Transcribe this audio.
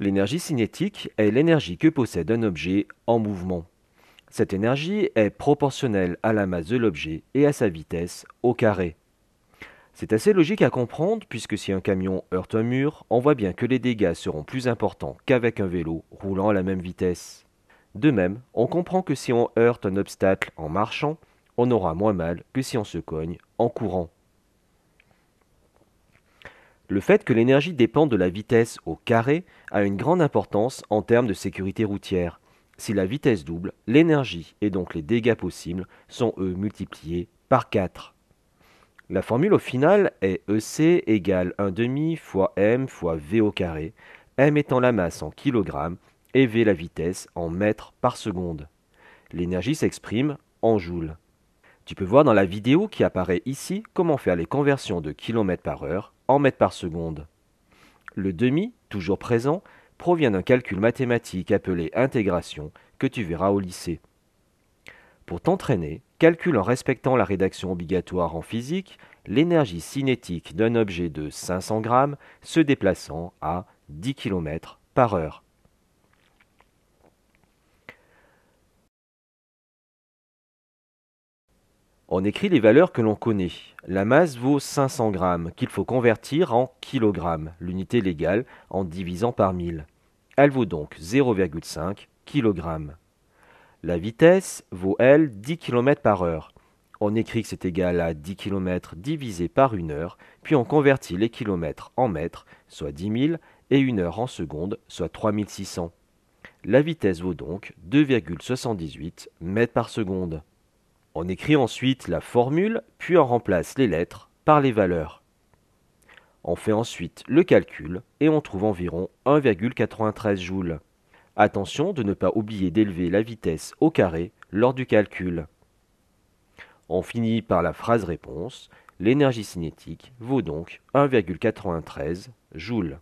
L'énergie cinétique est l'énergie que possède un objet en mouvement. Cette énergie est proportionnelle à la masse de l'objet et à sa vitesse au carré. C'est assez logique à comprendre puisque si un camion heurte un mur, on voit bien que les dégâts seront plus importants qu'avec un vélo roulant à la même vitesse. De même, on comprend que si on heurte un obstacle en marchant, on aura moins mal que si on se cogne en courant. Le fait que l'énergie dépend de la vitesse au carré a une grande importance en termes de sécurité routière. Si la vitesse double, l'énergie et donc les dégâts possibles sont eux multipliés par 4. La formule au final est EC égale demi fois m fois v au carré, m étant la masse en kilogrammes et v la vitesse en mètres par seconde. L'énergie s'exprime en joules. Tu peux voir dans la vidéo qui apparaît ici comment faire les conversions de kilomètres par heure en mètres par seconde. Le demi, toujours présent, provient d'un calcul mathématique appelé intégration que tu verras au lycée. Pour t'entraîner, calcule en respectant la rédaction obligatoire en physique l'énergie cinétique d'un objet de 500 grammes se déplaçant à 10 km par heure. On écrit les valeurs que l'on connaît. La masse vaut 500 grammes, qu'il faut convertir en kilogrammes, l'unité légale, en divisant par 1000. Elle vaut donc 0,5 kg. La vitesse vaut, elle, 10 km par heure. On écrit que c'est égal à 10 km divisé par 1 heure, puis on convertit les kilomètres en mètres, soit 10 000, et 1 heure en secondes, soit 3600. La vitesse vaut donc 2,78 mètres par seconde. On écrit ensuite la formule, puis on remplace les lettres par les valeurs. On fait ensuite le calcul et on trouve environ 1,93 joules. Attention de ne pas oublier d'élever la vitesse au carré lors du calcul. On finit par la phrase réponse. L'énergie cinétique vaut donc 1,93 joules.